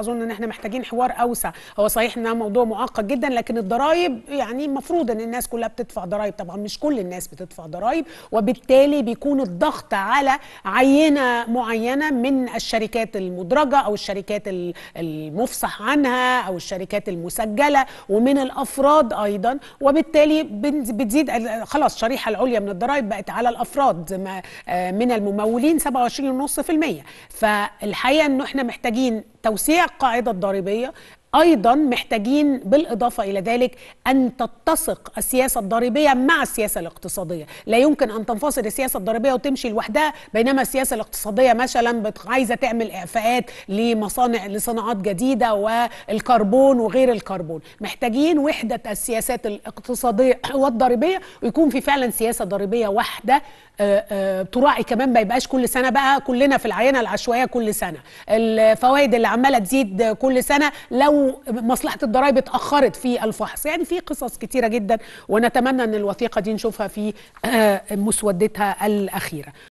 اظن ان احنا محتاجين حوار اوسع هو صحيح انها موضوع معقد جدا لكن الضرايب يعني المفروض ان الناس كلها بتدفع ضرايب طبعا مش كل الناس بتدفع ضرايب وبالتالي بيكون الضغط على عينه معينه من الشركات المدرجه او الشركات المفصح عنها او الشركات المسجله ومن الافراد ايضا وبالتالي بتزيد خلاص الشريحه العليا من الضرايب بقت على الافراد آه، من الممولين 27.5% فالحقيقه انه احنا محتاجين توسيع القاعده الضريبيه ايضا محتاجين بالاضافه الى ذلك ان تتسق السياسه الضريبيه مع السياسه الاقتصاديه لا يمكن ان تنفصل السياسه الضريبيه وتمشي لوحدها بينما السياسه الاقتصاديه مثلا عايزه تعمل اعفاءات لمصانع لصناعات جديده والكربون وغير الكربون محتاجين وحده السياسات الاقتصاديه والضريبيه ويكون في فعلا سياسه ضريبيه واحده آه، آه، تراعي كمان ما يبقاش كل سنه بقى كلنا في العينه العشوائيه كل سنه الفوائد اللي عماله تزيد كل سنه لو مصلحه الضرائب اتاخرت في الفحص يعني في قصص كتيره جدا ونتمنى ان الوثيقه دي نشوفها في آه، مسودتها الاخيره